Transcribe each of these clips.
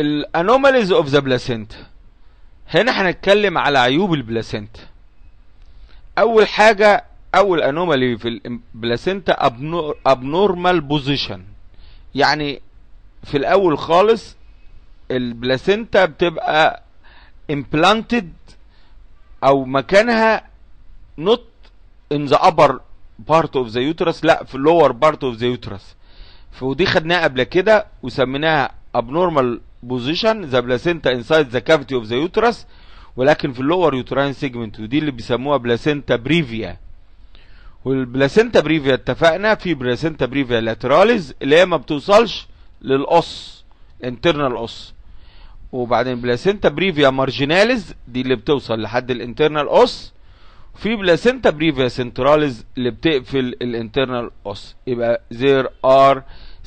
الانوماليز اوف ذا بلاسينتا هنا هنتكلم على عيوب البلاسينتا اول حاجه اول انومالي في البلاسينتا ابنورمال بوزيشن يعني في الاول خالص البلاسينتا بتبقى امبلانتد او مكانها نوت ان ذا ابر بارت اوف ذا يوترس لا في اللور بارت اوف ذا يوترس ودي خدناها قبل كده وسميناها ابنورمال بوزيشن ذا بلاسينتا انسايد ذا كافيتي اوف ذا يوترس ولكن في اللور يوتراين سيجمنت ودي اللي بيسموها بلاسينتا بريفيا والبلاسينتا بريفيا اتفقنا في بلاسينتا بريفيا لاتراليز اللي هي ما بتوصلش للقص انترنال قص وبعدين بلاسينتا بريفيا مارجيناليز دي اللي بتوصل لحد الانترنال قص في بلاسينتا بريفيا سنتراليز اللي بتقفل الانترنال قص يبقى there are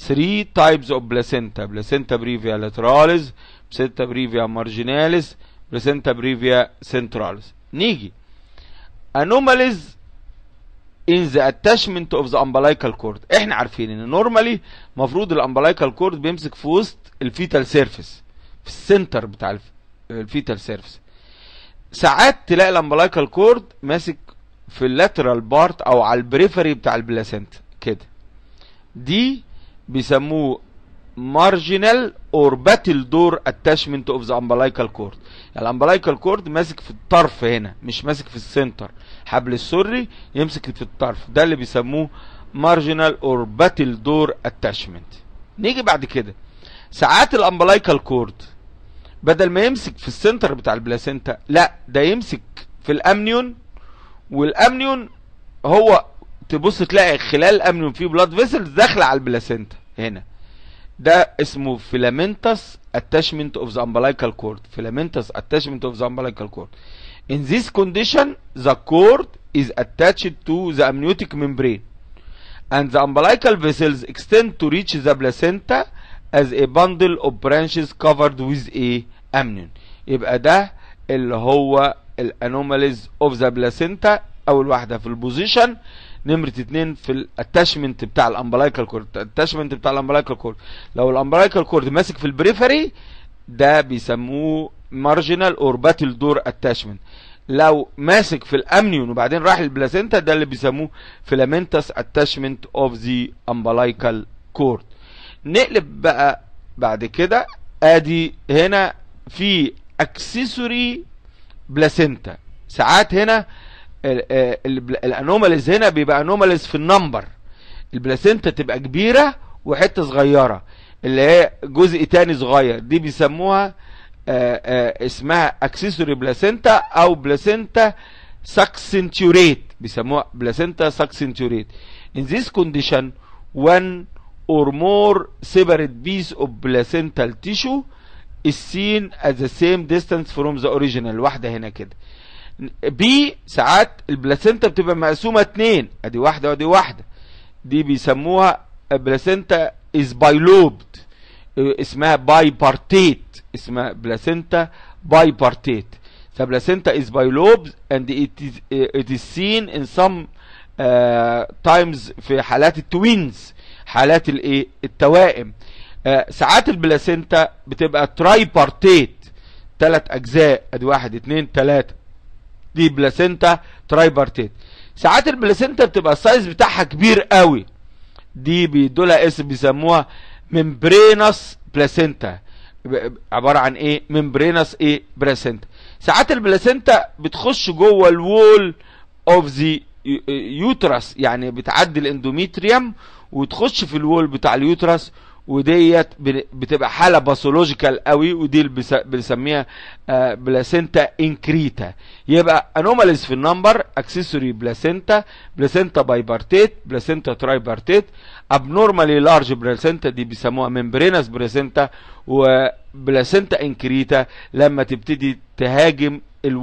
3 types of placenta placenta previa lateralis placenta previa marginalis placenta previa centralis نيجي anomalies in the attachment of the umbilical cord احنا عارفين ان normally المفروض الامبلايكال كورد بيمسك في وسط الفيتال سيرفيس في السنتر بتاع الفيتال سيرفيس ساعات تلاقي الامبلايكال كورد ماسك في اللاترال بارت او على البريفري بتاع البلاسنت كده دي بيسموه مارجينال اور باتل دور اتاشمنت اوف ذا امبلايكال كورد الامبلايكال كورد ماسك في الطرف هنا مش ماسك في السنتر حبل السري يمسك في الطرف ده اللي بيسموه مارجينال اور باتل دور اتاشمنت نيجي بعد كده ساعات الامبلايكال كورد بدل ما يمسك في السنتر بتاع البلاسينتا لا ده يمسك في الامنيون والامنيون هو تبص تلاقي خلال الامنيون فيه بلاد فيسلز داخله على البلاسينتا هنا ده اسمه filamentous attachment of the umbilical cord filamentous attachment of the umbilical cord in this condition the cord is attached to the amniotic membrane and the umbilical vessels extend to reach the placenta as a bundle of branches covered with a amnion يبقى ده اللي هو الانوماليز اوف ذا بلاسينتا اول واحده في البوزيشن نمرة اتنين في الاتاشمنت بتاع الامبلايكال كورد الاتاشمنت بتاع الامبلايكال كورد لو الامبلايكال كورد ماسك في البريفري ده بيسموه مارجنال اورباتل دور اتاشمنت لو ماسك في الامنيون وبعدين راح البلاسينتا ده اللي بيسموه فيلامنتس اتاشمنت اوف ذا امبلايكال كورد نقلب بقى بعد كده ادي هنا في اكسسوري بلاسينتا ساعات هنا الانوماليز هنا بيبقى انوماليز في النمبر البلاسينتا تبقى كبيره وحته صغيره اللي هي جزء تاني صغير دي بيسموها آه، آه، اسمها اكسسوري بلاسينتا او بلاسينتا ساكسنتوريت بيسموها بلاسينتا ساكسنتوريت in this condition one or more separate piece of بلاسينتال tissue is seen at the same distance from the original واحده هنا كده بي ساعات البلاسينتا بتبقى مقسومه اتنين ادي واحده وادي واحده دي بيسموها بلاسينتا از بايلوبد اسمها باي بارتيت اسمها بلاسينتا باي بارتيت The placenta is bilobed and it is, it is seen in some آه، times في حالات التوينز حالات الايه التوائم آه، ساعات البلاسينتا بتبقى تراي بارتيت ثلاث اجزاء ادي واحد اتنين تلاته دي بلاسينتا ترايبارتيت ساعات البلاسينتا بتبقى السايز بتاعها كبير قوي دي بيدولها اسم بيسموها ممبرينس بلاسينتا عباره عن ايه ممبرينس ايه بلاسينتا ساعات البلاسينتا بتخش جوه الوول اوف ذا يوترس يعني بتعدي الاندوميتريم وتخش في الوول بتاع اليوترس وديت بتبقى حاله باثولوجيكال قوي ودي بنسميها آه، بلاسينتا انكريتا يبقى انوماليز في النمبر اكسسوري بلاسينتا بلاسينتا بايبارتيت بلاسينتا بارتيت ابنورمالي لارج بلاسينتا دي بيسموها ممبرينس بلاسينتا وبلاسينتا انكريتا لما تبتدي تهاجم